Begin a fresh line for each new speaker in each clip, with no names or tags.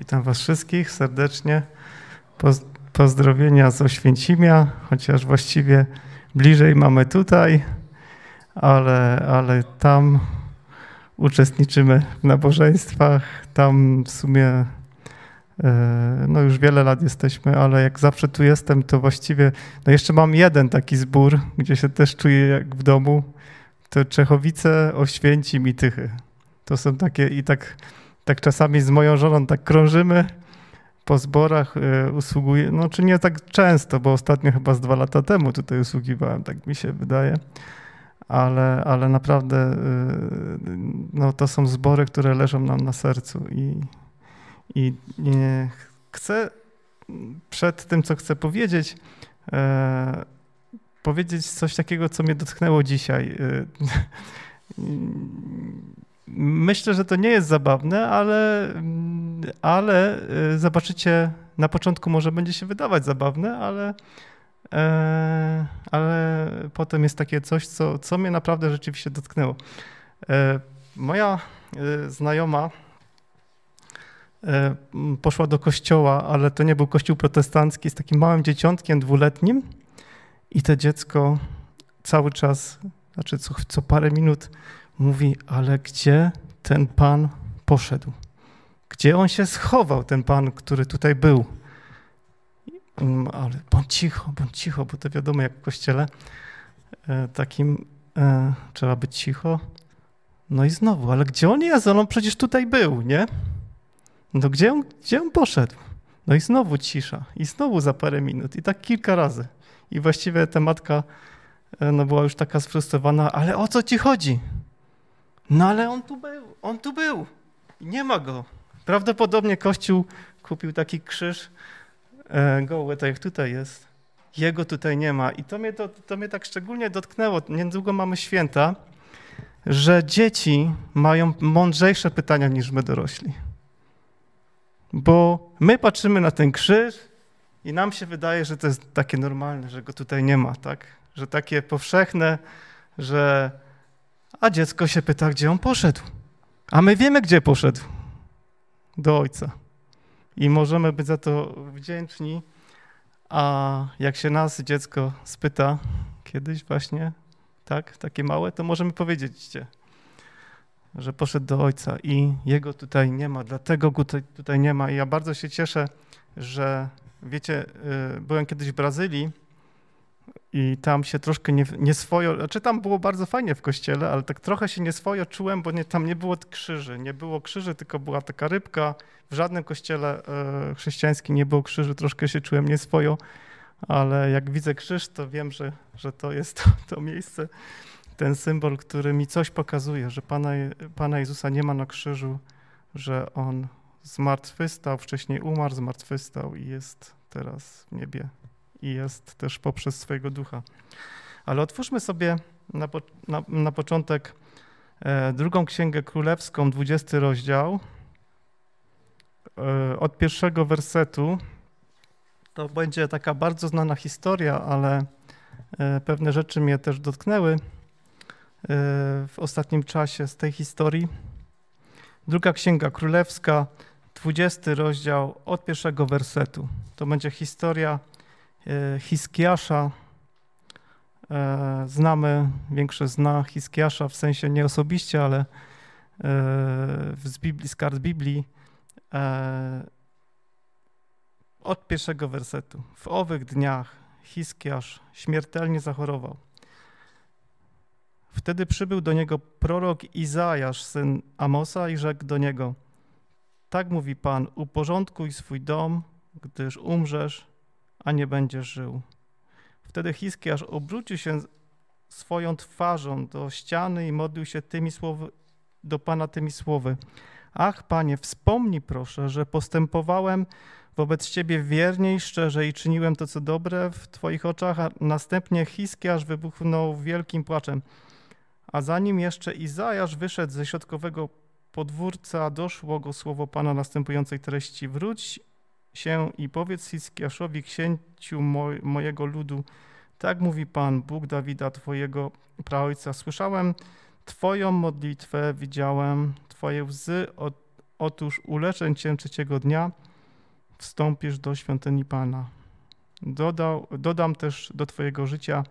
Witam Was wszystkich serdecznie. Pozdrowienia z Oświęcimia, chociaż właściwie bliżej mamy tutaj, ale, ale tam uczestniczymy w nabożeństwach. Tam w sumie e, no już wiele lat jesteśmy, ale jak zawsze tu jestem, to właściwie no jeszcze mam jeden taki zbór, gdzie się też czuję jak w domu. To Czechowice, Oświęcim i Tychy. To są takie i tak tak czasami z moją żoną tak krążymy po zborach, y, usługuję, no czy nie tak często, bo ostatnio chyba z dwa lata temu tutaj usługiwałem, tak mi się wydaje, ale, ale naprawdę y, no, to są zbory, które leżą nam na sercu i, i nie, chcę przed tym, co chcę powiedzieć, e, powiedzieć coś takiego, co mnie dotknęło dzisiaj. E, Myślę, że to nie jest zabawne, ale, ale y, zobaczycie, na początku może będzie się wydawać zabawne, ale, e, ale potem jest takie coś, co, co mnie naprawdę rzeczywiście dotknęło. E, moja e, znajoma poszła do kościoła, ale to nie był kościół protestancki, z takim małym dzieciątkiem dwuletnim i to dziecko cały czas, znaczy co, co parę minut mówi, ale gdzie ten Pan poszedł? Gdzie on się schował, ten Pan, który tutaj był? Ale bądź cicho, bądź cicho, bo to wiadomo, jak w kościele e, takim e, trzeba być cicho. No i znowu, ale gdzie on jest? On przecież tutaj był, nie? No gdzie on, gdzie on poszedł? No i znowu cisza, i znowu za parę minut, i tak kilka razy. I właściwie ta matka e, no, była już taka sfrustrowana, ale o co ci chodzi? No ale on tu był, on tu był. Nie ma go. Prawdopodobnie Kościół kupił taki krzyż e, goły, tak jak tutaj jest. Jego tutaj nie ma. I to mnie, to, to mnie tak szczególnie dotknęło. Niedługo mamy święta, że dzieci mają mądrzejsze pytania niż my dorośli. Bo my patrzymy na ten krzyż i nam się wydaje, że to jest takie normalne, że go tutaj nie ma, tak? Że takie powszechne, że a dziecko się pyta, gdzie on poszedł. A my wiemy, gdzie poszedł. Do ojca. I możemy być za to wdzięczni. A jak się nas dziecko spyta, kiedyś właśnie, tak, takie małe, to możemy powiedzieć, gdzie że poszedł do Ojca i Jego tutaj nie ma, dlatego Go tutaj nie ma. I ja bardzo się cieszę, że wiecie, y, byłem kiedyś w Brazylii i tam się troszkę nie, nieswojo, znaczy tam było bardzo fajnie w kościele, ale tak trochę się nieswojo czułem, bo nie, tam nie było krzyży, nie było krzyży, tylko była taka rybka, w żadnym kościele e, chrześcijańskim nie było krzyży, troszkę się czułem nieswojo, ale jak widzę krzyż, to wiem, że, że to jest to, to miejsce, ten symbol, który mi coś pokazuje, że Pana, Pana Jezusa nie ma na krzyżu, że On zmartwychwstał, wcześniej umarł, zmartwychwstał i jest teraz w niebie i jest też poprzez swojego ducha. Ale otwórzmy sobie na, po, na, na początek e, drugą księgę królewską, 20 rozdział. E, od pierwszego wersetu to będzie taka bardzo znana historia, ale e, pewne rzeczy mnie też dotknęły w ostatnim czasie z tej historii. Druga Księga Królewska, 20 rozdział od pierwszego wersetu. To będzie historia E, Hiskiasza. E, znamy, większość zna Hiskiasza, w sensie nie osobiście, ale e, z, Biblii, z kart Biblii od pierwszego wersetu. W owych dniach Hiskiasz śmiertelnie zachorował. Wtedy przybył do niego prorok Izajasz, syn Amosa, i rzekł do niego: Tak mówi Pan, uporządkuj swój dom, gdyż umrzesz, a nie będzie żył. Wtedy Hiskiarz obrócił się swoją twarzą do ściany i modlił się tymi słowy, do Pana tymi słowy. Ach, Panie, wspomnij proszę, że postępowałem wobec Ciebie wiernie i szczerze i czyniłem to, co dobre w Twoich oczach, a następnie Hiskiarz wybuchnął wielkim płaczem. A zanim jeszcze Izajasz wyszedł ze środkowego podwórca, doszło go słowo Pana następującej treści. Wróć się i powiedz Hiskiaszowi, księciu mojego ludu, tak mówi Pan, Bóg Dawida, twojego praojca. Słyszałem Twoją modlitwę, widziałem Twoje łzy. otóż uleczę Cię trzeciego dnia, wstąpisz do świątyni Pana. Dodał, dodam też do Twojego życia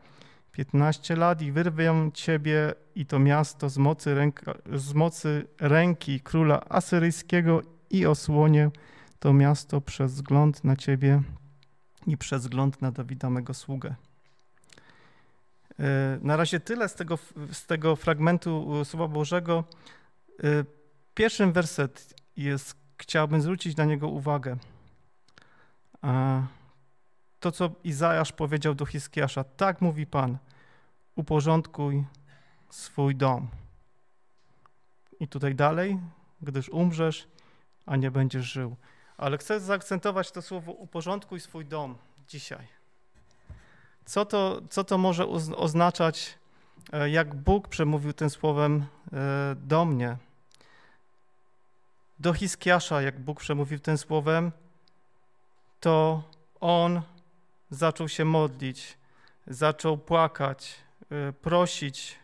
15 lat i wyrwę Ciebie i to miasto z mocy, ręka, z mocy ręki króla asyryjskiego i osłonię to miasto przez wzgląd na Ciebie i przez wzgląd na Dawida, mego sługę. E, na razie tyle z tego, z tego fragmentu e, Słowa Bożego. E, Pierwszy werset jest, chciałbym zwrócić na niego uwagę. To, co Izajasz powiedział do Hiskiasza, tak mówi Pan, uporządkuj swój dom. I tutaj dalej, gdyż umrzesz, a nie będziesz żył. Ale chcę zaakcentować to słowo uporządkuj swój dom dzisiaj. Co to, co to może oznaczać, e, jak Bóg przemówił tym słowem e, do mnie? Do Hiskiasza, jak Bóg przemówił tym słowem, to on zaczął się modlić, zaczął płakać, e, prosić,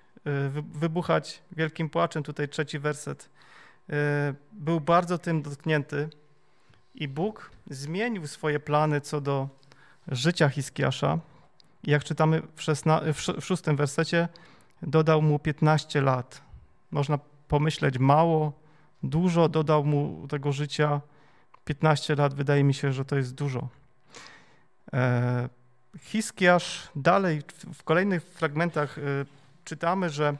wybuchać wielkim płaczem. Tutaj trzeci werset. Był bardzo tym dotknięty. I Bóg zmienił swoje plany co do życia Hiskiasza. Jak czytamy w, szesna, w szóstym wersecie, dodał mu 15 lat. Można pomyśleć mało, dużo, dodał mu tego życia 15 lat. Wydaje mi się, że to jest dużo. E, Hiskiasz dalej w kolejnych fragmentach e, czytamy, że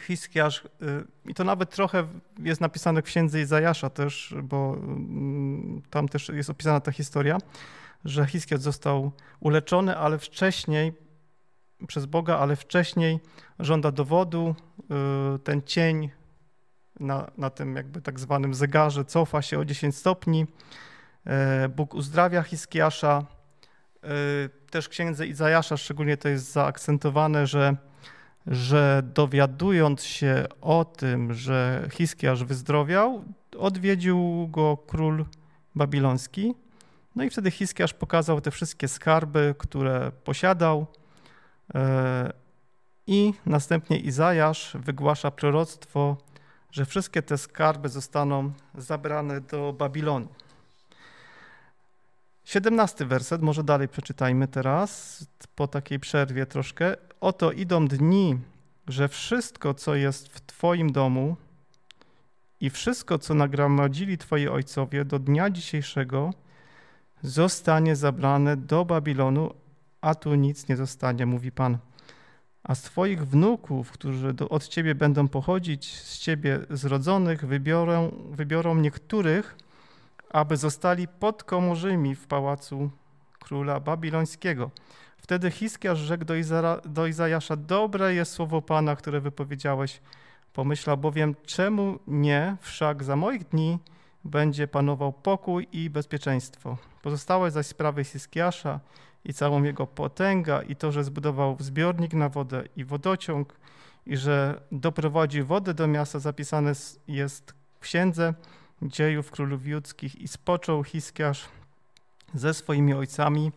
Hiskiasz, y, i to nawet trochę jest napisane w księdze Izajasza też, bo mm, tam też jest opisana ta historia, że Hiskiasz został uleczony, ale wcześniej przez Boga, ale wcześniej żąda dowodu, y, ten cień na, na tym jakby tak zwanym zegarze cofa się o 10 stopni, e, Bóg uzdrawia Hiskiasza, e, też w księdze Izajasza szczególnie to jest zaakcentowane, że że dowiadując się o tym, że Hiskiarz wyzdrowiał, odwiedził go król babiloński. No i wtedy Hiskiarz pokazał te wszystkie skarby, które posiadał. E, I następnie Izajasz wygłasza proroctwo, że wszystkie te skarby zostaną zabrane do Babilonu. 17 werset, może dalej przeczytajmy teraz, po takiej przerwie troszkę. Oto idą dni, że wszystko, co jest w Twoim domu i wszystko, co nagromadzili Twoi ojcowie do dnia dzisiejszego, zostanie zabrane do Babilonu, a tu nic nie zostanie, mówi Pan. A z Twoich wnuków, którzy do, od Ciebie będą pochodzić, z Ciebie zrodzonych, wybiorą, wybiorą niektórych, aby zostali podkomorzymi w pałacu króla babilońskiego. Wtedy Hiskiarz rzekł do, Izara, do Izajasza, dobre jest słowo Pana, które wypowiedziałeś. Pomyślał bowiem, czemu nie, wszak za moich dni będzie panował pokój i bezpieczeństwo. Pozostałe zaś sprawy Hiskiasza i całą jego potęga i to, że zbudował zbiornik na wodę i wodociąg i że doprowadzi wodę do miasta, zapisane jest w księdze dziejów królów judzkich i spoczął Hiskiarz ze swoimi ojcami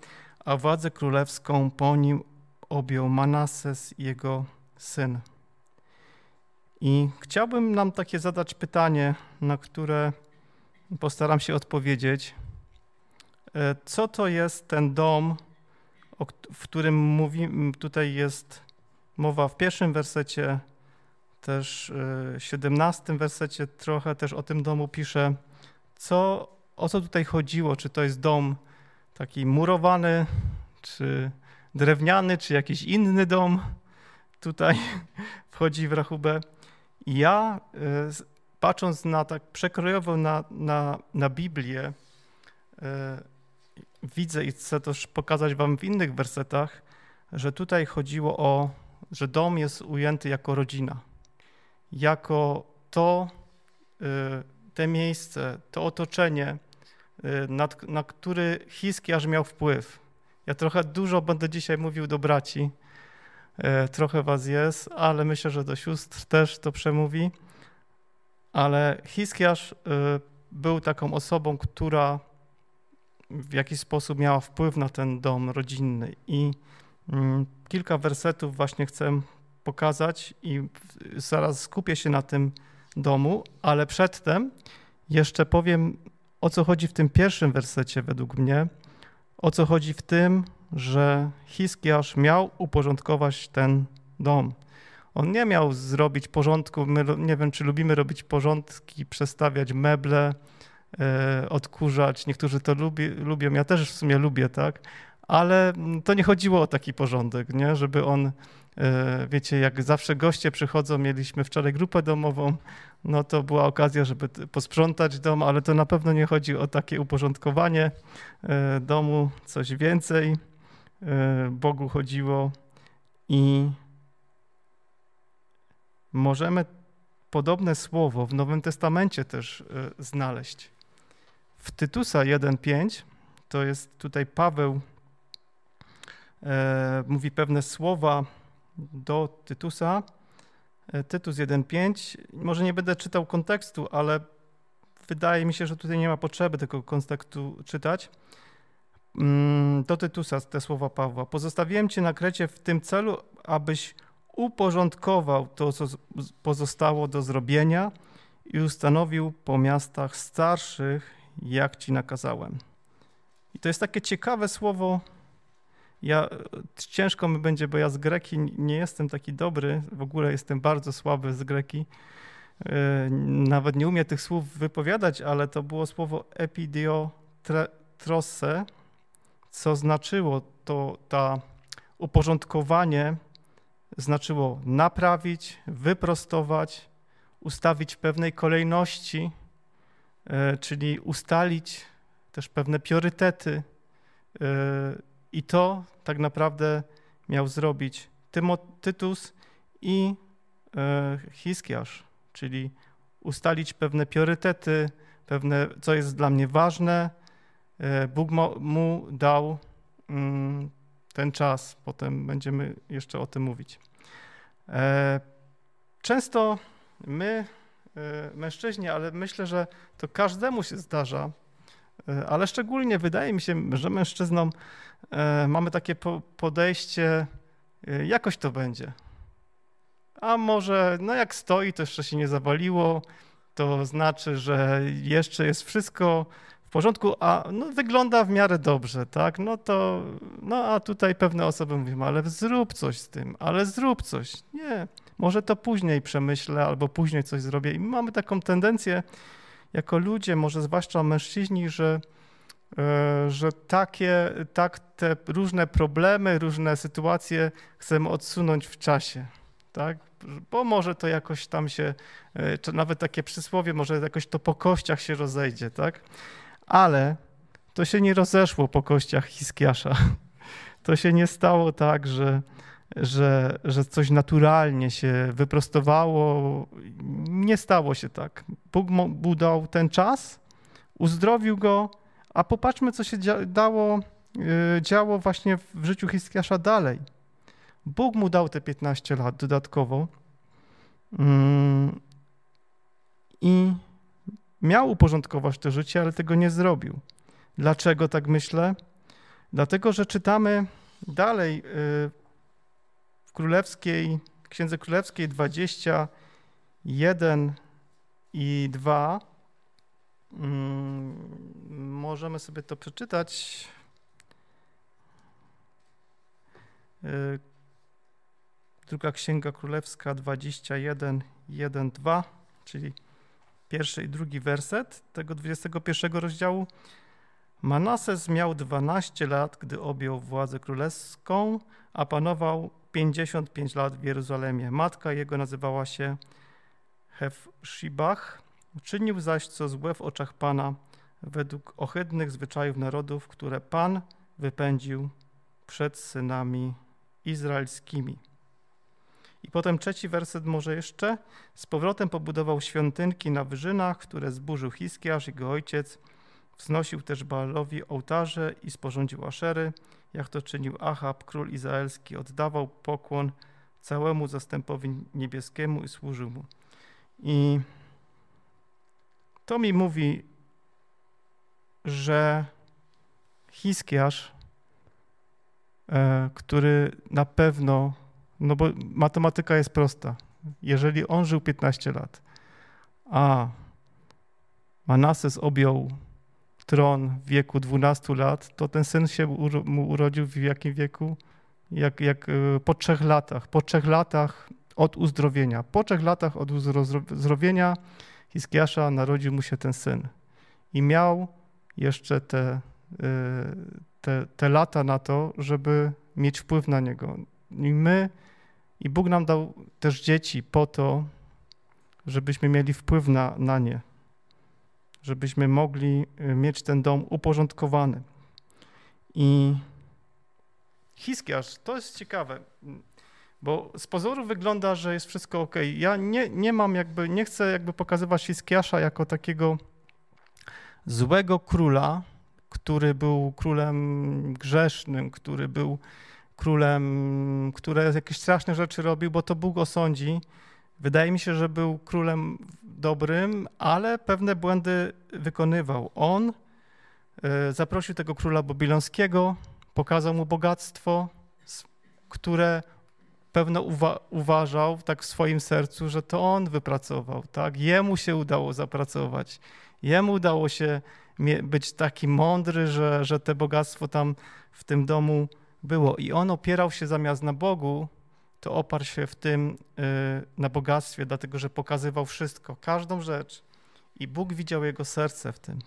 a władzę królewską po nim objął Manases, jego syn. I chciałbym nam takie zadać pytanie, na które postaram się odpowiedzieć. E, co to jest ten dom, w którym mówi, tutaj jest mowa w pierwszym wersecie, też w e, siedemnastym wersecie trochę też o tym domu pisze. Co, o co tutaj chodziło? Czy to jest dom taki murowany, czy drewniany, czy jakiś inny dom tutaj wchodzi w rachubę. I ja, y, patrząc na tak przekrojowo na, na, na Biblię, y, widzę i chcę też pokazać wam w innych wersetach, że tutaj chodziło o, że dom jest ujęty jako rodzina, jako to, y, te miejsce, to otoczenie, Y, nad, na który Hiskiarz miał wpływ. Ja trochę dużo będę dzisiaj mówił do braci, y, trochę was jest, ale myślę, że do sióstr też to przemówi. Ale Hiskiarz y, był taką osobą, która w jakiś sposób miała wpływ na ten dom rodzinny i mm, kilka wersetów właśnie chcę pokazać i zaraz skupię się na tym domu, ale przedtem jeszcze powiem o co chodzi w tym pierwszym wersecie według mnie, o co chodzi w tym, że Hiskiasz miał uporządkować ten dom. On nie miał zrobić porządku. My nie wiem, czy lubimy robić porządki, przestawiać meble, yy, odkurzać. Niektórzy to lubi, lubią, ja też w sumie lubię, tak? Ale to nie chodziło o taki porządek, nie? żeby on, yy, wiecie, jak zawsze goście przychodzą, mieliśmy wczoraj grupę domową, no to była okazja, żeby posprzątać dom, ale to na pewno nie chodzi o takie uporządkowanie e, domu, coś więcej. E, Bogu chodziło i możemy podobne słowo w Nowym Testamencie też e, znaleźć. W Tytusa 1:5 to jest tutaj Paweł mówi pewne słowa do Tytusa, E, Tytus 1.5. Może nie będę czytał kontekstu, ale wydaje mi się, że tutaj nie ma potrzeby tego kontekstu czytać. Mm, do Tytusa te słowa Pawła. Pozostawiłem cię na Krecie w tym celu, abyś uporządkował to, co pozostało do zrobienia i ustanowił po miastach starszych, jak ci nakazałem. I to jest takie ciekawe słowo ja, ciężko mi będzie, bo ja z greki nie jestem taki dobry, w ogóle jestem bardzo słaby z greki. E, nawet nie umiem tych słów wypowiadać, ale to było słowo epidiotrosse, co znaczyło to ta uporządkowanie, znaczyło naprawić, wyprostować, ustawić w pewnej kolejności, e, czyli ustalić też pewne priorytety, e, i to tak naprawdę miał zrobić Tytus i e, Hiskiarz, czyli ustalić pewne priorytety, pewne, co jest dla mnie ważne. E, Bóg mu dał mm, ten czas, potem będziemy jeszcze o tym mówić. E, często my, mężczyźni, ale myślę, że to każdemu się zdarza, E, ale szczególnie wydaje mi się, że mężczyznom e, mamy takie podejście, e, jakoś to będzie. A może, no jak stoi, to jeszcze się nie zawaliło, to znaczy, że jeszcze jest wszystko w porządku, a no, wygląda w miarę dobrze, tak? No to, no a tutaj pewne osoby mówią, ale zrób coś z tym, ale zrób coś. Nie, może to później przemyślę albo później coś zrobię. I mamy taką tendencję, jako ludzie, może zwłaszcza mężczyźni, że, e, że takie, tak te różne problemy, różne sytuacje chcemy odsunąć w czasie. Tak? Bo może to jakoś tam się, czy e, nawet takie przysłowie, może jakoś to po kościach się rozejdzie, tak? Ale to się nie rozeszło po kościach Hiskiasza. To się nie stało tak, że, że, że coś naturalnie się wyprostowało. Nie stało się tak. Bóg mu dał ten czas, uzdrowił go, a popatrzmy, co się dało, y, działo właśnie w życiu Hiskiasza dalej. Bóg mu dał te 15 lat dodatkowo mm, i miał uporządkować to życie, ale tego nie zrobił. Dlaczego tak myślę? Dlatego, że czytamy dalej y, królewskiej, Księdze Królewskiej 21 i 2. Mm, możemy sobie to przeczytać. Y, druga Księga Królewska 21, 1, 2, czyli pierwszy i drugi werset tego 21 rozdziału. Manases miał 12 lat, gdy objął władzę królewską, a panował 55 lat w Jerozolimie. Matka jego nazywała się Hefshibach, czynił zaś co złe w oczach Pana, według ohydnych zwyczajów narodów, które Pan wypędził przed synami izraelskimi. I potem trzeci werset może jeszcze. Z powrotem pobudował świątynki na wyżynach, które zburzył Hiskiasz, jego ojciec. Wznosił też Baalowi ołtarze i sporządził aszery jak to czynił Ahab, król izraelski, oddawał pokłon całemu zastępowi niebieskiemu i służył mu. I to mi mówi, że Hiskiarz, e, który na pewno, no bo matematyka jest prosta. Jeżeli on żył 15 lat, a Manases objął tron w wieku 12 lat, to ten syn się mu urodził w jakim wieku? Jak, jak y, po trzech latach. Po trzech latach od uzdrowienia. Po trzech latach od uzdrowienia Hiskiasza narodził mu się ten syn. I miał jeszcze te, y, te, te lata na to, żeby mieć wpływ na niego. I my, i Bóg nam dał też dzieci po to, żebyśmy mieli wpływ na, na nie żebyśmy mogli y, mieć ten dom uporządkowany. I Hiskiarz, to jest ciekawe, mm, bo z pozoru wygląda, że jest wszystko ok. Ja nie, nie mam jakby, nie chcę jakby pokazywać Hiskiasza jako takiego złego króla, który był królem grzesznym, który był królem, który jakieś straszne rzeczy robił, bo to Bóg osądzi. Wydaje mi się, że był królem dobrym, ale pewne błędy wykonywał. On e, zaprosił tego króla babilońskiego, pokazał mu bogactwo, które pewno uwa uważał tak w swoim sercu, że to on wypracował, tak? Jemu się udało zapracować. Jemu udało się być taki mądry, że, że te bogactwo tam w tym domu było. I on opierał się zamiast na Bogu, to oparł się w tym y, na bogactwie, dlatego że pokazywał wszystko, każdą rzecz. I Bóg widział jego serce w tym.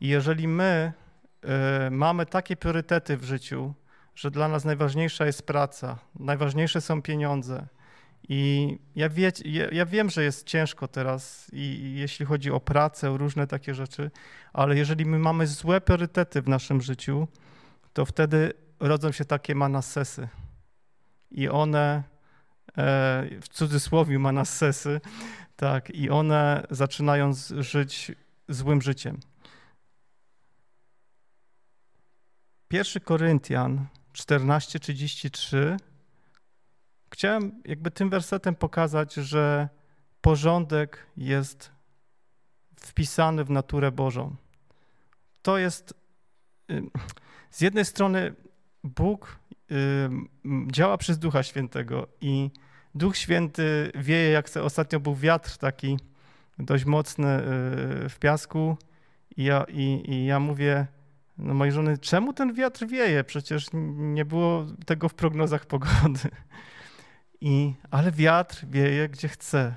I jeżeli my y, mamy takie priorytety w życiu, że dla nas najważniejsza jest praca, najważniejsze są pieniądze. I ja, wie, ja wiem, że jest ciężko teraz, i, i jeśli chodzi o pracę, o różne takie rzeczy, ale jeżeli my mamy złe priorytety w naszym życiu, to wtedy rodzą się takie manasesy i one e, w cudzysłowie ma nas sesy, tak, i one zaczynają żyć złym życiem. 1 Koryntian 14:33 chciałem jakby tym wersetem pokazać, że porządek jest wpisany w naturę Bożą. To jest y, z jednej strony Bóg działa przez Ducha Świętego i Duch Święty wieje, jak ostatnio był wiatr taki dość mocny y, w piasku i ja, i, i ja mówię, no mojej żony, czemu ten wiatr wieje? Przecież nie było tego w prognozach pogody. I, ale wiatr wieje, gdzie chce.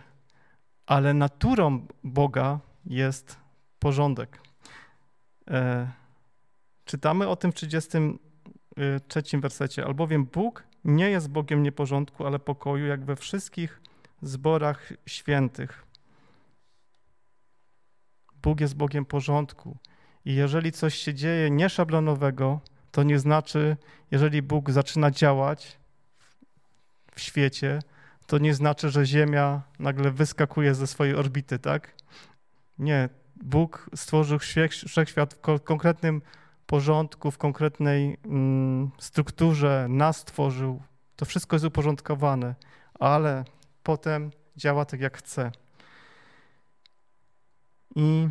Ale naturą Boga jest porządek. E, czytamy o tym w 30 Y, trzecim wersecie. Albowiem Bóg nie jest Bogiem nieporządku, ale pokoju, jak we wszystkich zborach świętych. Bóg jest Bogiem porządku. I jeżeli coś się dzieje nieszablonowego, to nie znaczy, jeżeli Bóg zaczyna działać w świecie, to nie znaczy, że Ziemia nagle wyskakuje ze swojej orbity, tak? Nie. Bóg stworzył wszechświat w konkretnym porządku, w konkretnej mm, strukturze nas stworzył. To wszystko jest uporządkowane, ale potem działa tak, jak chce. I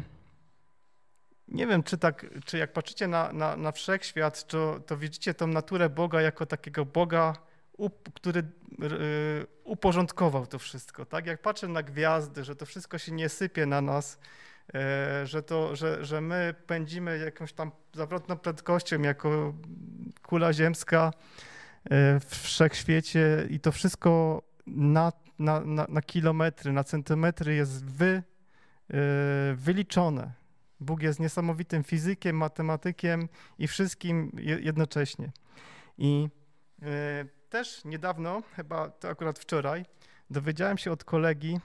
nie wiem, czy, tak, czy jak patrzycie na, na, na wszechświat, to, to widzicie tą naturę Boga jako takiego Boga, który y, uporządkował to wszystko. Tak jak patrzę na gwiazdy, że to wszystko się nie sypie na nas, E, że, to, że, że my pędzimy jakąś tam zawrotną prędkością jako kula ziemska e, w wszechświecie i to wszystko na, na, na, na kilometry, na centymetry jest wy, e, wyliczone. Bóg jest niesamowitym fizykiem, matematykiem i wszystkim jednocześnie. I też niedawno, chyba to akurat wczoraj, dowiedziałem się od kolegi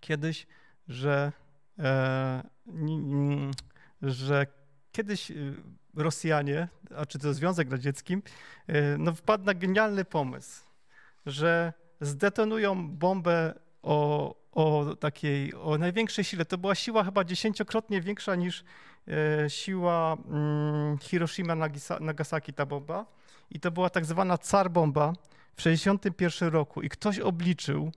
kiedyś, że E, że kiedyś y, Rosjanie, a czy to Związek Radziecki, y, no wpadł na genialny pomysł, że zdetonują bombę o, o takiej, o największej sile. To była siła chyba dziesięciokrotnie większa niż e, siła mm, Hiroshima Nagasaki, ta bomba. I to była tak zwana car bomba w 1961 roku. I ktoś obliczył,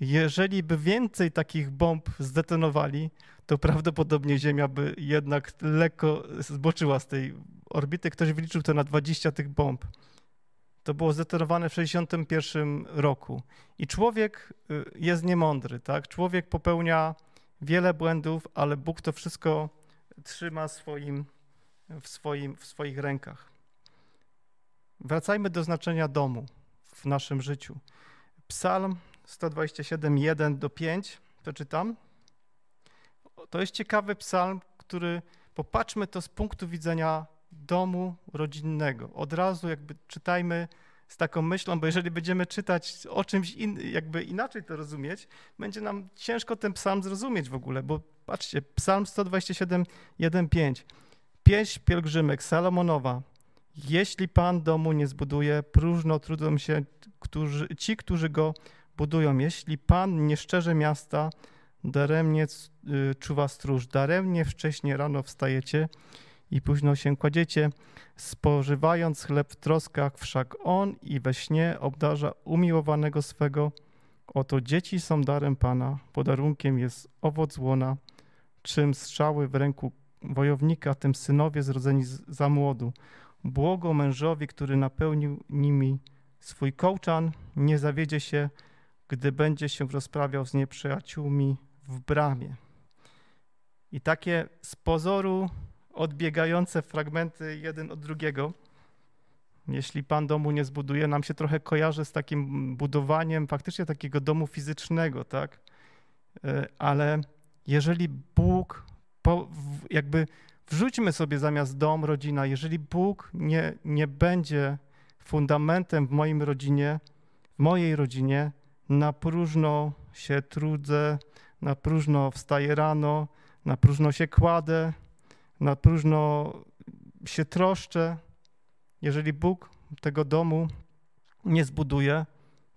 jeżeli by więcej takich bomb zdetonowali, to prawdopodobnie Ziemia by jednak lekko zboczyła z tej orbity. Ktoś wyliczył to na 20 tych bomb. To było zdetonowane w 1961 roku. I człowiek y, jest niemądry, tak? Człowiek popełnia wiele błędów, ale Bóg to wszystko trzyma swoim, w, swoim, w swoich rękach. Wracajmy do znaczenia domu w naszym życiu. Psalm 127, 1 do 5, Czytam. To jest ciekawy psalm, który popatrzmy to z punktu widzenia domu rodzinnego. Od razu jakby czytajmy z taką myślą, bo jeżeli będziemy czytać o czymś in, jakby inaczej to rozumieć, będzie nam ciężko ten psalm zrozumieć w ogóle, bo patrzcie, psalm 127, 1, 5. Pieśń pielgrzymek Salomonowa. Jeśli Pan domu nie zbuduje, próżno trudzą się którzy, ci, którzy go budują. Jeśli Pan nie szczerze miasta, daremnie y, czuwa stróż, daremnie wcześnie rano wstajecie i późno się kładziecie, spożywając chleb w troskach, wszak On i we śnie obdarza umiłowanego swego. Oto dzieci są darem Pana, podarunkiem jest owoc łona, czym strzały w ręku wojownika, tym synowie zrodzeni za młodu. Błogo mężowi, który napełnił nimi swój kołczan, nie zawiedzie się, gdy będzie się rozprawiał z nieprzyjaciółmi w bramie. I takie z pozoru odbiegające fragmenty jeden od drugiego. Jeśli Pan domu nie zbuduje, nam się trochę kojarzy z takim budowaniem faktycznie takiego domu fizycznego, tak? E, ale jeżeli Bóg, jakby wrzućmy sobie zamiast dom, rodzina, jeżeli Bóg nie, nie będzie fundamentem w moim rodzinie, w mojej rodzinie, na próżno się trudzę, na próżno wstaję rano, na próżno się kładę, na próżno się troszczę. Jeżeli Bóg tego domu nie zbuduje,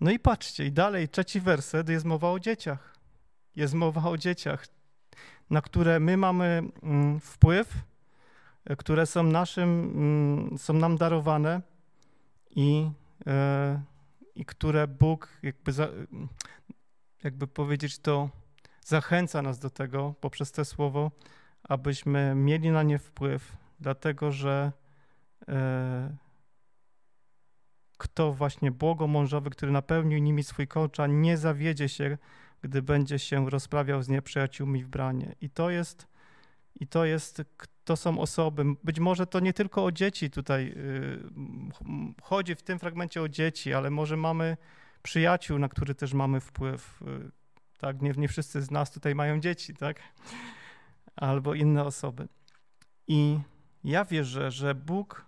no i patrzcie, i dalej trzeci werset jest mowa o dzieciach. Jest mowa o dzieciach, na które my mamy mm, wpływ, które są naszym, mm, są nam darowane i e, i które Bóg jakby, za, jakby powiedzieć to, zachęca nas do tego poprzez te słowo, abyśmy mieli na nie wpływ, dlatego że e, kto właśnie błogomążowy, który napełnił nimi swój kołcza, nie zawiedzie się, gdy będzie się rozprawiał z nieprzyjaciółmi w branie. I to jest i to jest, to są osoby, być może to nie tylko o dzieci tutaj y, chodzi w tym fragmencie o dzieci, ale może mamy przyjaciół, na który też mamy wpływ. Y, tak, nie, nie wszyscy z nas tutaj mają dzieci, tak? Albo inne osoby. I ja wierzę, że Bóg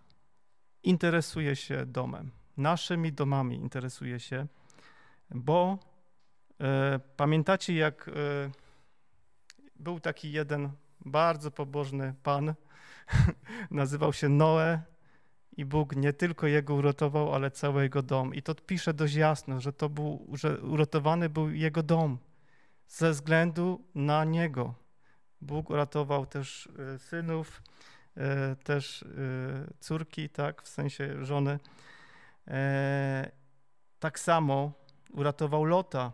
interesuje się domem. Naszymi domami interesuje się, bo e, pamiętacie, jak e, był taki jeden bardzo pobożny pan, nazywał się Noe i Bóg nie tylko jego uratował, ale cały jego dom. I to pisze dość jasno, że to był, że uratowany był jego dom ze względu na niego. Bóg uratował też e, synów, e, też e, córki, tak, w sensie żony. Tak samo uratował Lota.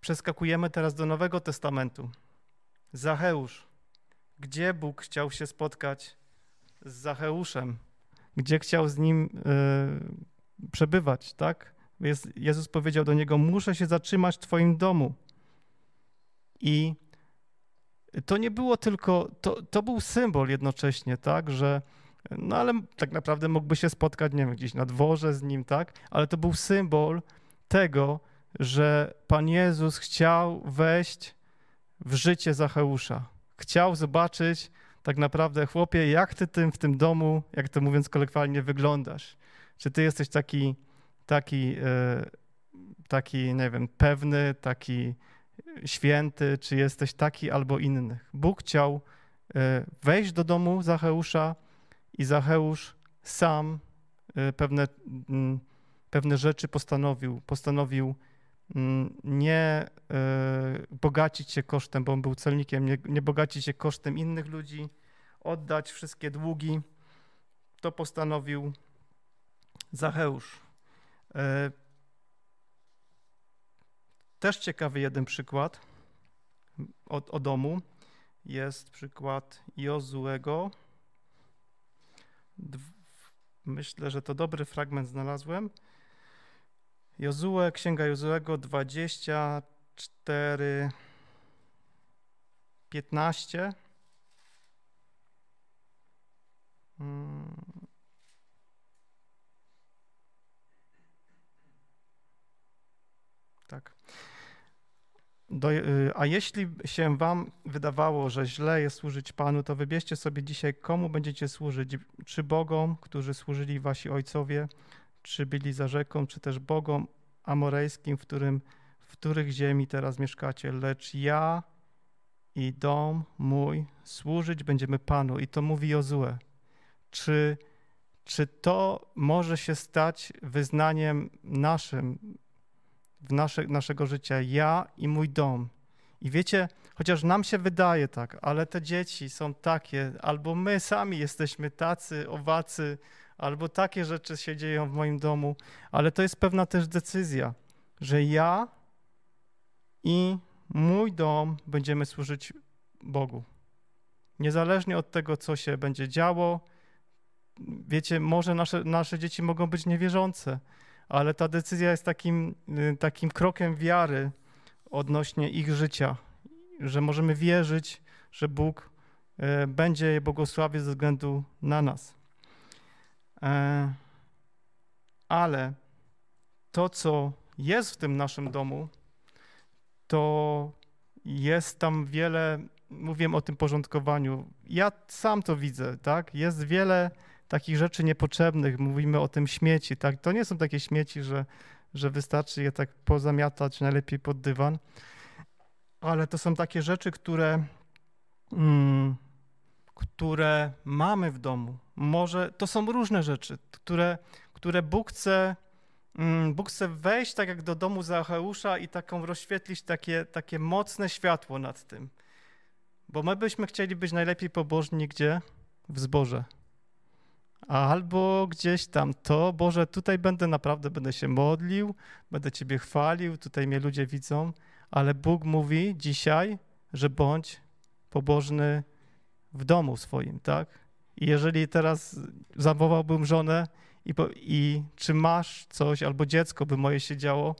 Przeskakujemy teraz do Nowego Testamentu. Zacheusz. Gdzie Bóg chciał się spotkać z Zacheuszem? Gdzie chciał z nim y, przebywać, tak? Jest, Jezus powiedział do niego: Muszę się zatrzymać w Twoim domu. I to nie było tylko, to, to był symbol jednocześnie, tak, że no ale tak naprawdę mógłby się spotkać, nie wiem, gdzieś na dworze z nim, tak, ale to był symbol tego, że Pan Jezus chciał wejść w życie Zacheusza. Chciał zobaczyć tak naprawdę, chłopie, jak ty tym w tym domu, jak to mówiąc kolekwalnie wyglądasz. Czy ty jesteś taki, taki, e, taki, nie wiem, pewny, taki święty, czy jesteś taki albo inny. Bóg chciał e, wejść do domu Zacheusza i Zacheusz sam e, pewne, mm, pewne rzeczy postanowił, postanowił Mm, nie y, bogacić się kosztem, bo on był celnikiem, nie, nie bogacić się kosztem innych ludzi, oddać wszystkie długi. To postanowił Zacheusz. Y, też ciekawy jeden przykład o domu jest przykład Jozuego. Myślę, że to dobry fragment znalazłem. Jozue, Księga Jozuego 24, 15. Tak. Do, y, a jeśli się wam wydawało, że źle jest służyć Panu, to wybierzcie sobie dzisiaj, komu będziecie służyć, czy Bogom, którzy służyli wasi ojcowie, przybyli za rzeką, czy też bogom amorejskim, w, którym, w których ziemi teraz mieszkacie, lecz ja i dom mój służyć będziemy Panu. I to mówi Jozue. Czy, czy to może się stać wyznaniem naszym, w nasze, naszego życia? Ja i mój dom. I wiecie, chociaż nam się wydaje tak, ale te dzieci są takie, albo my sami jesteśmy tacy, owacy, albo takie rzeczy się dzieją w moim domu, ale to jest pewna też decyzja, że ja i mój dom będziemy służyć Bogu. Niezależnie od tego, co się będzie działo, wiecie, może nasze, nasze dzieci mogą być niewierzące, ale ta decyzja jest takim, y, takim krokiem wiary odnośnie ich życia, że możemy wierzyć, że Bóg y, będzie je błogosławił ze względu na nas. E, ale to, co jest w tym naszym domu, to jest tam wiele, mówiłem o tym porządkowaniu. Ja sam to widzę, tak? Jest wiele takich rzeczy niepotrzebnych, mówimy o tym śmieci, tak? To nie są takie śmieci, że, że wystarczy je tak pozamiatać najlepiej pod dywan, ale to są takie rzeczy, które, mm, które mamy w domu, może to są różne rzeczy, które, które Bóg chce. Mm, Bóg chce wejść tak jak do domu Zacheusza i taką rozświetlić takie, takie mocne światło nad tym. Bo my byśmy chcieli być najlepiej pobożni gdzie? W zboże, Albo gdzieś tam to, Boże, tutaj będę naprawdę, będę się modlił, będę Ciebie chwalił, tutaj mnie ludzie widzą, ale Bóg mówi dzisiaj, że bądź pobożny w domu swoim, tak? jeżeli teraz zawołałbym żonę i, po, i czy masz coś, albo dziecko by moje się działo,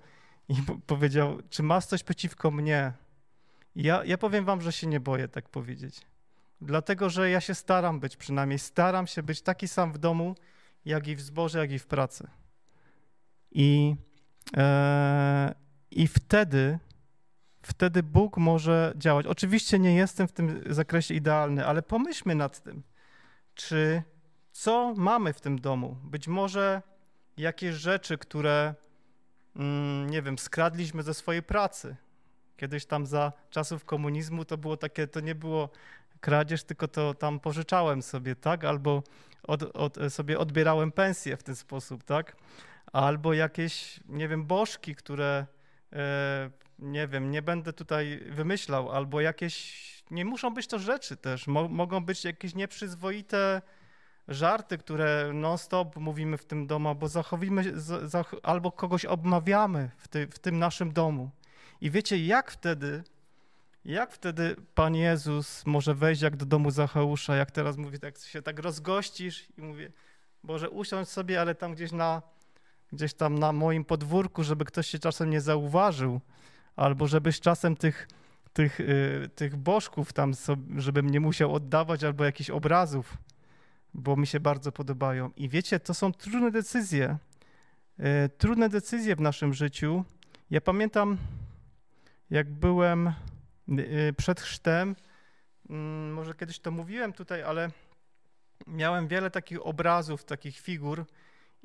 i powiedział, czy masz coś przeciwko mnie? Ja, ja powiem wam, że się nie boję tak powiedzieć. Dlatego, że ja się staram być przynajmniej, staram się być taki sam w domu, jak i w zborze, jak i w pracy. I, e, i wtedy, wtedy Bóg może działać. Oczywiście nie jestem w tym zakresie idealny, ale pomyślmy nad tym czy co mamy w tym domu? Być może jakieś rzeczy, które, mm, nie wiem, skradliśmy ze swojej pracy. Kiedyś tam za czasów komunizmu to było takie, to nie było kradzież, tylko to tam pożyczałem sobie, tak? Albo od, od, sobie odbierałem pensję w ten sposób, tak? Albo jakieś, nie wiem, bożki, które e, nie wiem, nie będę tutaj wymyślał, albo jakieś, nie muszą być to rzeczy też, Mo mogą być jakieś nieprzyzwoite żarty, które non-stop mówimy w tym domu, albo zachowimy, zach albo kogoś obmawiamy w, ty w tym naszym domu. I wiecie, jak wtedy, jak wtedy Pan Jezus może wejść jak do domu Zacheusza, jak teraz mówię, tak się tak rozgościsz i mówię, Boże, usiądź sobie, ale tam gdzieś na, gdzieś tam na moim podwórku, żeby ktoś się czasem nie zauważył albo żebyś czasem tych, tych, y, tych bożków tam, sobie, żebym nie musiał oddawać, albo jakichś obrazów, bo mi się bardzo podobają. I wiecie, to są trudne decyzje, y, trudne decyzje w naszym życiu. Ja pamiętam, jak byłem y, przed chrztem, mm, może kiedyś to mówiłem tutaj, ale miałem wiele takich obrazów, takich figur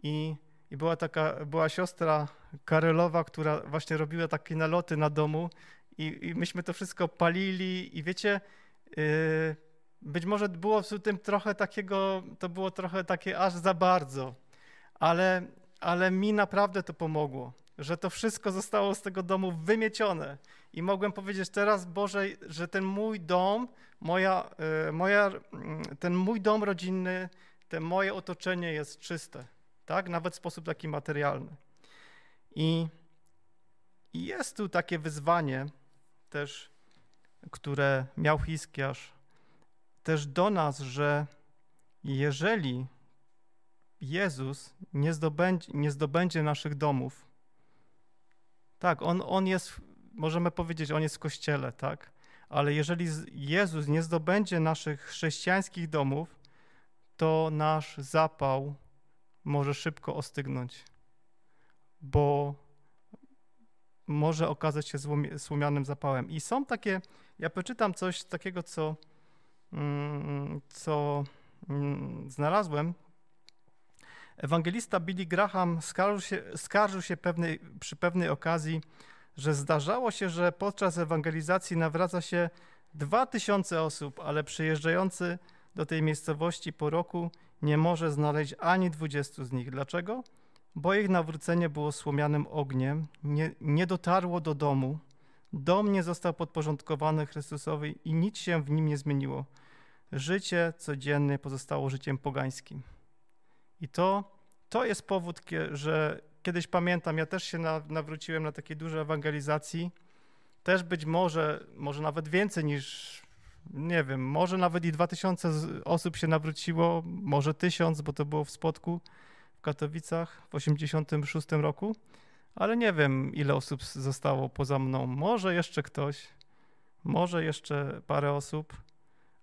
i, i była taka, była siostra Karelowa, która właśnie robiła takie naloty na domu i, i myśmy to wszystko palili i wiecie, yy, być może było w tym trochę takiego, to było trochę takie aż za bardzo, ale, ale mi naprawdę to pomogło, że to wszystko zostało z tego domu wymiecione i mogłem powiedzieć teraz, Boże, że ten mój dom, moja, yy, moja, yy, ten mój dom rodzinny, te moje otoczenie jest czyste, tak? Nawet w sposób taki materialny. I, jest tu takie wyzwanie też, które miał Hiskiarz też do nas, że jeżeli Jezus nie zdobędzie, nie zdobędzie naszych domów, tak, on, on jest, możemy powiedzieć, on jest w kościele, tak, ale jeżeli Jezus nie zdobędzie naszych chrześcijańskich domów, to nasz zapał może szybko ostygnąć bo może okazać się słomianym zapałem. I są takie, ja przeczytam coś takiego, co, mm, co mm, znalazłem. Ewangelista Billy Graham skarżył się, skarżył się pewnej, przy pewnej okazji, że zdarzało się, że podczas ewangelizacji nawraca się dwa tysiące osób, ale przyjeżdżający do tej miejscowości po roku nie może znaleźć ani dwudziestu z nich. Dlaczego? bo ich nawrócenie było słomianym ogniem, nie, nie dotarło do domu. Dom nie został podporządkowany Chrystusowi i nic się w nim nie zmieniło. Życie codzienne pozostało życiem pogańskim. I to, to jest powód, że kiedyś pamiętam, ja też się nawróciłem na takiej dużej ewangelizacji, też być może, może nawet więcej niż, nie wiem, może nawet i dwa tysiące osób się nawróciło, może tysiąc, bo to było w spotku. Katowicach w 86 roku, ale nie wiem ile osób zostało poza mną. Może jeszcze ktoś, może jeszcze parę osób,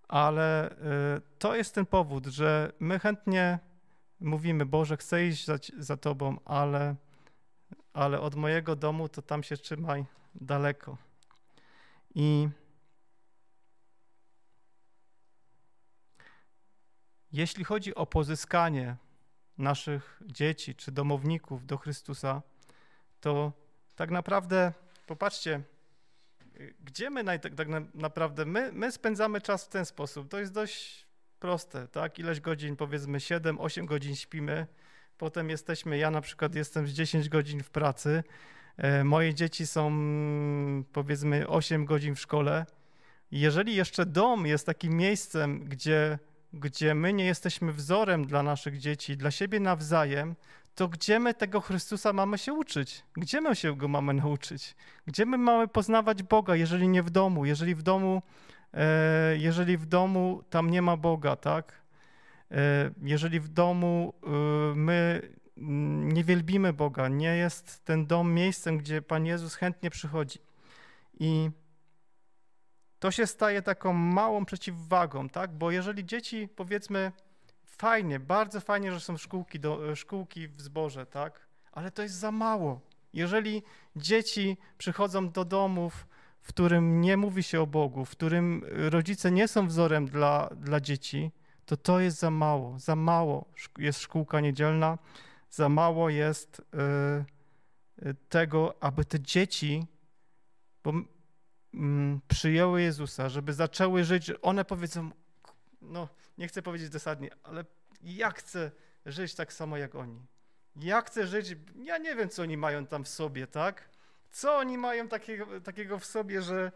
ale y, to jest ten powód, że my chętnie mówimy: Boże, chcę iść za, za Tobą, ale, ale od mojego domu to tam się trzymaj daleko. I jeśli chodzi o pozyskanie, naszych dzieci czy domowników do Chrystusa, to tak naprawdę popatrzcie, gdzie my tak, tak naprawdę my, my spędzamy czas w ten sposób. To jest dość proste, tak? Ileś godzin, powiedzmy 7-8 godzin śpimy, potem jesteśmy, ja na przykład jestem z 10 godzin w pracy, e, moje dzieci są powiedzmy 8 godzin w szkole. Jeżeli jeszcze dom jest takim miejscem, gdzie gdzie my nie jesteśmy wzorem dla naszych dzieci, dla siebie nawzajem, to gdzie my tego Chrystusa mamy się uczyć? Gdzie my się go mamy nauczyć? Gdzie my mamy poznawać Boga, jeżeli nie w domu, jeżeli w domu, e, jeżeli w domu tam nie ma Boga, tak? E, jeżeli w domu e, my nie wielbimy Boga, nie jest ten dom miejscem, gdzie Pan Jezus chętnie przychodzi. I to się staje taką małą przeciwwagą, tak? Bo jeżeli dzieci, powiedzmy, fajnie, bardzo fajnie, że są szkółki, do, szkółki w zborze, tak? Ale to jest za mało. Jeżeli dzieci przychodzą do domów, w którym nie mówi się o Bogu, w którym rodzice nie są wzorem dla, dla dzieci, to to jest za mało. Za mało jest szkółka niedzielna, za mało jest y, y tego, aby te dzieci, bo Mm, przyjęły Jezusa, żeby zaczęły żyć, one powiedzą, no nie chcę powiedzieć dosadnie, ale ja chcę żyć tak samo jak oni. Ja chcę żyć, ja nie wiem, co oni mają tam w sobie, tak? Co oni mają takiego, takiego w sobie, że,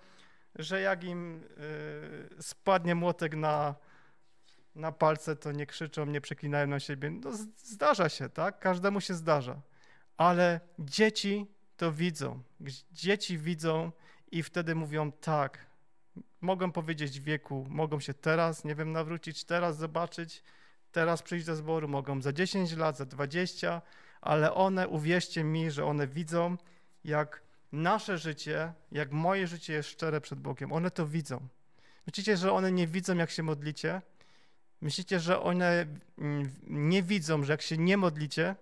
że jak im yy, spadnie młotek na, na palce, to nie krzyczą, nie przeklinają na siebie. No zdarza się, tak? Każdemu się zdarza. Ale dzieci to widzą. Dzieci widzą, i wtedy mówią tak, mogą powiedzieć wieku, mogą się teraz, nie wiem, nawrócić, teraz zobaczyć, teraz przyjść do zboru, mogą za 10 lat, za 20, ale one, uwierzcie mi, że one widzą, jak nasze życie, jak moje życie jest szczere przed Bogiem. One to widzą. Myślicie, że one nie widzą, jak się modlicie? Myślicie, że one mm, nie widzą, że jak się nie modlicie?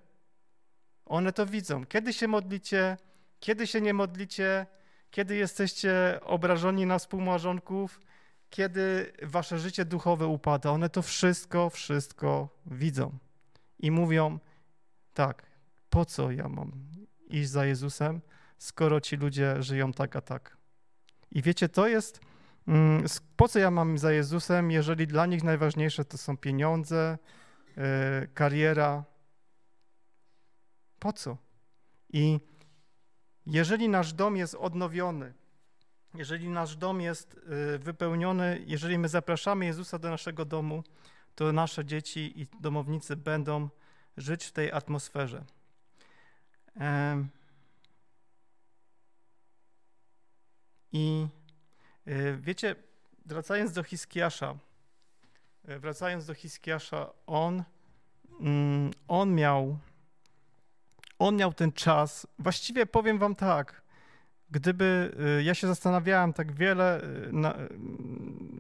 One to widzą. Kiedy się modlicie, kiedy się nie modlicie, kiedy jesteście obrażeni na współmarzonków, kiedy wasze życie duchowe upada. One to wszystko, wszystko widzą i mówią: tak, po co ja mam iść za Jezusem, skoro ci ludzie żyją tak, a tak. I wiecie, to jest. Mm, po co ja mam za Jezusem, jeżeli dla nich najważniejsze to są pieniądze, y, kariera? Po co? I jeżeli nasz dom jest odnowiony, jeżeli nasz dom jest y, wypełniony, jeżeli my zapraszamy Jezusa do naszego domu, to nasze dzieci i domownicy będą żyć w tej atmosferze. I y, wiecie, wracając do Hiskiasza, y, wracając do Hiskiasza, on, mm, on miał on miał ten czas. Właściwie powiem wam tak, gdyby y, ja się zastanawiałem tak wiele, y, na, y,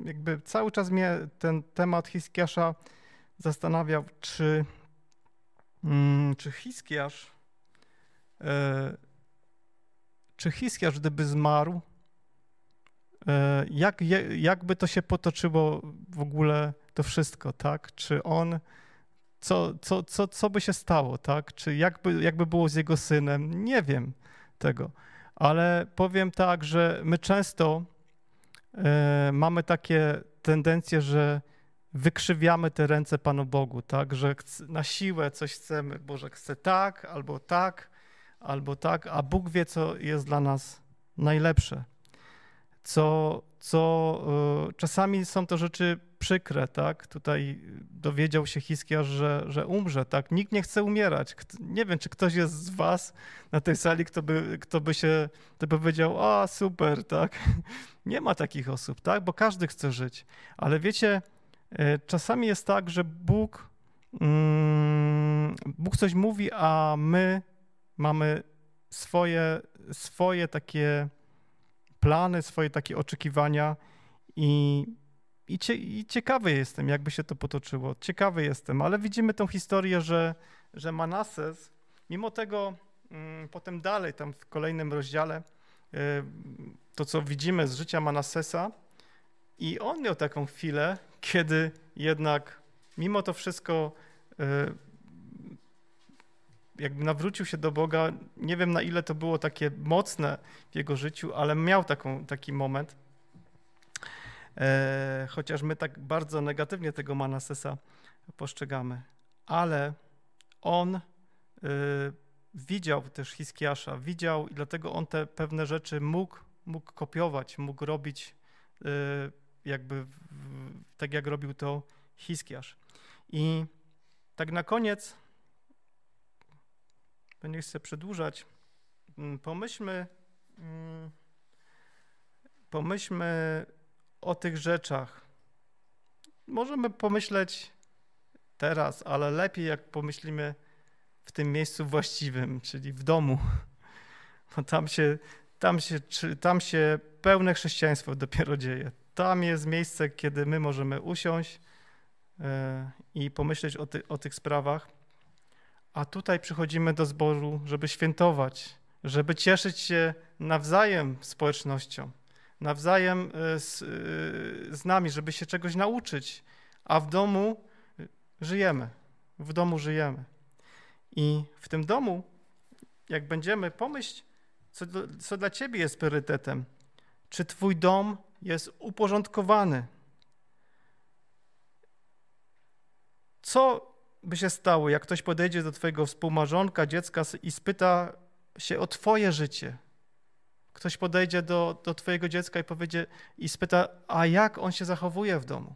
jakby cały czas mnie ten temat Hiskiasza zastanawiał, czy, mm, czy Hiskiasz, czy Hiskiasz, gdyby zmarł, jak, jakby to się potoczyło w ogóle to wszystko, tak? Czy on co, co, co, co by się stało, tak? Czy jakby, jakby było z jego synem? Nie wiem tego. Ale powiem tak, że my często y, mamy takie tendencje, że wykrzywiamy te ręce Panu Bogu, tak? Że na siłę coś chcemy. Boże, chcę tak, albo tak, albo tak, a Bóg wie, co jest dla nas najlepsze. Co, co y, czasami są to rzeczy przykre, tak? Tutaj dowiedział się Hiskiarz, że, że umrze, tak? Nikt nie chce umierać. Nie wiem, czy ktoś jest z was na tej sali, kto by, kto by się, kto by powiedział, a super, tak? Nie ma takich osób, tak? Bo każdy chce żyć. Ale wiecie, e, czasami jest tak, że Bóg, mm, Bóg coś mówi, a my mamy swoje, swoje takie plany, swoje takie oczekiwania i i, cie, I ciekawy jestem, jakby się to potoczyło. Ciekawy jestem, ale widzimy tą historię, że, że Manases, mimo tego, mm, potem dalej, tam w kolejnym rozdziale, y, to co widzimy z życia Manasesa, i on miał taką chwilę, kiedy jednak, mimo to wszystko, y, jakby nawrócił się do Boga. Nie wiem, na ile to było takie mocne w jego życiu, ale miał taką, taki moment. E, chociaż my tak bardzo negatywnie tego Manasesa postrzegamy. Ale on e, widział też Hiskiasza, widział i dlatego on te pewne rzeczy mógł, mógł kopiować, mógł robić e, jakby tak jak robił to Hiskiasz. I tak na koniec, nie chcę przedłużać, mm, pomyślmy, mm, pomyślmy o tych rzeczach możemy pomyśleć teraz, ale lepiej jak pomyślimy w tym miejscu właściwym, czyli w domu, bo tam się, tam się, tam się pełne chrześcijaństwo dopiero dzieje. Tam jest miejsce, kiedy my możemy usiąść e, i pomyśleć o, ty, o tych sprawach. A tutaj przychodzimy do zboru, żeby świętować, żeby cieszyć się nawzajem społecznością nawzajem y, z, y, z nami, żeby się czegoś nauczyć, a w domu żyjemy. W domu żyjemy. I w tym domu, jak będziemy, pomyśl, co, co dla ciebie jest priorytetem. Czy twój dom jest uporządkowany? Co by się stało, jak ktoś podejdzie do twojego współmarzonka, dziecka i spyta się o twoje życie? ktoś podejdzie do, do twojego dziecka i powiedzie i spyta, a jak on się zachowuje w domu?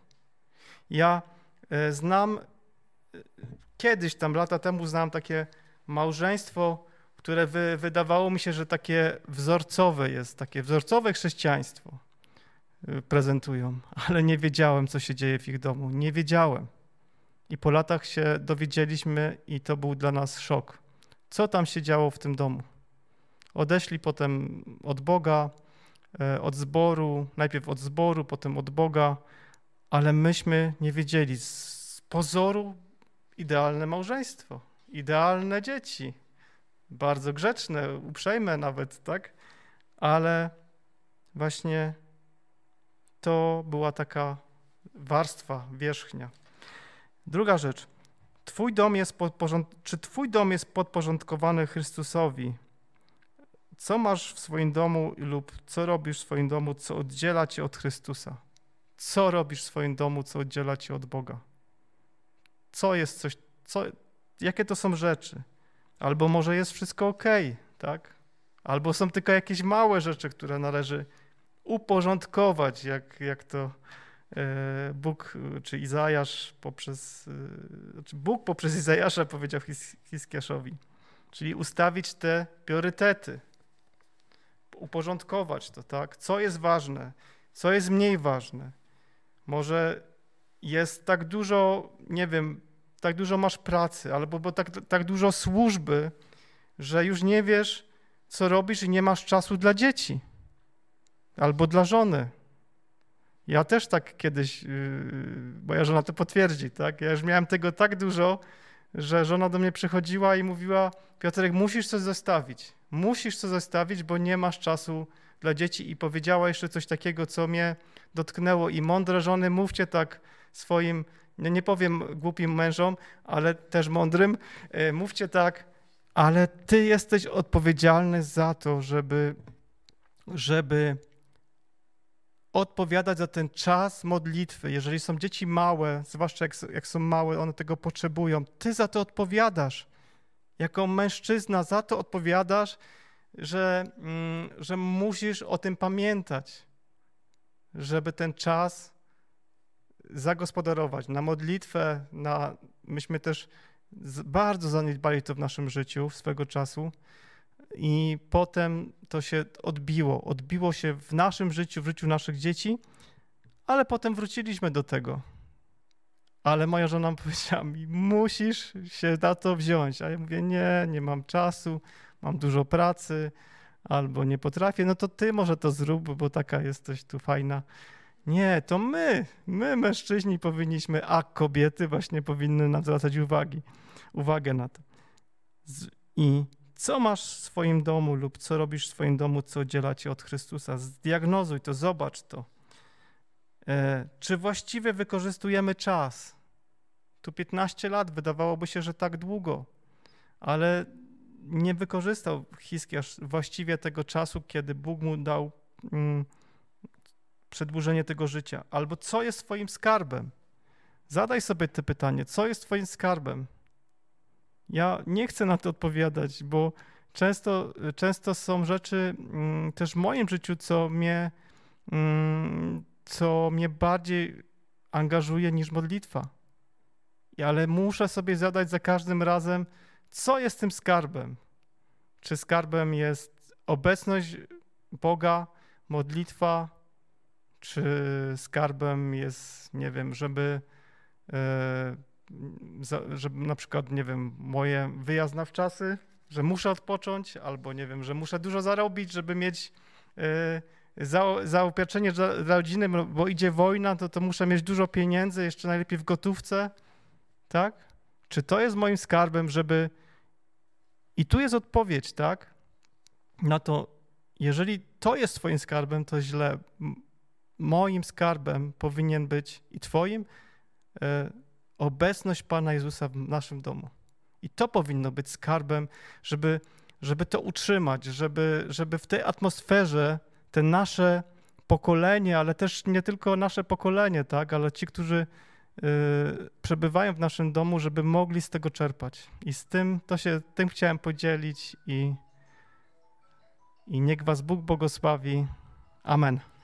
Ja e, znam, e, kiedyś tam lata temu znam takie małżeństwo, które wy, wydawało mi się, że takie wzorcowe jest, takie wzorcowe chrześcijaństwo e, prezentują, ale nie wiedziałem, co się dzieje w ich domu. Nie wiedziałem. I po latach się dowiedzieliśmy, i to był dla nas szok. Co tam się działo w tym domu? odeszli potem od Boga, e, od zboru, najpierw od zboru, potem od Boga, ale myśmy nie wiedzieli z pozoru idealne małżeństwo, idealne dzieci, bardzo grzeczne, uprzejme nawet, tak? Ale właśnie to była taka warstwa wierzchnia. Druga rzecz. Twój dom jest podporząd... Czy Twój dom jest podporządkowany Chrystusowi? co masz w swoim domu lub co robisz w swoim domu, co oddziela cię od Chrystusa? Co robisz w swoim domu, co oddziela cię od Boga? Co jest coś, co, jakie to są rzeczy? Albo może jest wszystko ok, tak? Albo są tylko jakieś małe rzeczy, które należy uporządkować, jak, jak to e, Bóg czy Izajasz poprzez, e, znaczy Bóg poprzez Izajasza powiedział His, Hiskiaszowi, czyli ustawić te priorytety uporządkować to, tak? Co jest ważne, co jest mniej ważne. Może jest tak dużo, nie wiem, tak dużo masz pracy, albo bo tak, tak dużo służby, że już nie wiesz, co robisz i nie masz czasu dla dzieci albo dla żony. Ja też tak kiedyś, yy, moja żona to potwierdzi, tak? Ja już miałem tego tak dużo, że żona do mnie przychodziła i mówiła: Piotrek, musisz coś zostawić musisz to zostawić, bo nie masz czasu dla dzieci. I powiedziała jeszcze coś takiego, co mnie dotknęło. I mądre żony, mówcie tak swoim, nie, nie powiem głupim mężom, ale też mądrym, e, mówcie tak, ale ty jesteś odpowiedzialny za to, żeby, żeby odpowiadać za ten czas modlitwy. Jeżeli są dzieci małe, zwłaszcza jak, jak są małe, one tego potrzebują, ty za to odpowiadasz. Jako mężczyzna za to odpowiadasz, że, mm, że musisz o tym pamiętać, żeby ten czas zagospodarować na modlitwę, na, myśmy też bardzo zaniedbali to w naszym życiu swego czasu i potem to się odbiło. Odbiło się w naszym życiu, w życiu naszych dzieci, ale potem wróciliśmy do tego ale moja żona powiedziała mi, musisz się na to wziąć. A ja mówię, nie, nie mam czasu, mam dużo pracy, albo nie potrafię, no to ty może to zrób, bo taka jesteś tu fajna. Nie, to my, my mężczyźni powinniśmy, a kobiety właśnie powinny nam zwracać uwagi, uwagę na to. I co masz w swoim domu lub co robisz w swoim domu, co oddziela cię od Chrystusa? Zdiagnozuj to, zobacz to. E, czy właściwie wykorzystujemy czas? Tu 15 lat wydawałoby się, że tak długo, ale nie wykorzystał Hiskiarz właściwie tego czasu, kiedy Bóg mu dał mm, przedłużenie tego życia. Albo co jest Twoim skarbem? Zadaj sobie to pytanie, co jest Twoim skarbem? Ja nie chcę na to odpowiadać, bo często, często są rzeczy mm, też w moim życiu, co mnie, mm, co mnie bardziej angażuje niż modlitwa ale muszę sobie zadać za każdym razem, co jest tym skarbem. Czy skarbem jest obecność Boga, modlitwa, czy skarbem jest, nie wiem, żeby, e, żeby na przykład, nie wiem, moje wyjazd na wczasy, że muszę odpocząć, albo nie wiem, że muszę dużo zarobić, żeby mieć e, za, dla rodziny, bo idzie wojna, to, to muszę mieć dużo pieniędzy, jeszcze najlepiej w gotówce. Tak? Czy to jest moim skarbem, żeby. I tu jest odpowiedź, tak? Na to, jeżeli to jest Twoim skarbem, to źle. Moim skarbem powinien być i Twoim e, obecność Pana Jezusa w naszym domu. I to powinno być skarbem, żeby, żeby to utrzymać, żeby, żeby w tej atmosferze te nasze pokolenie, ale też nie tylko nasze pokolenie, tak, ale ci, którzy Y, przebywają w naszym domu, żeby mogli z tego czerpać. I z tym to się tym chciałem podzielić i, i niech was Bóg błogosławi. Amen.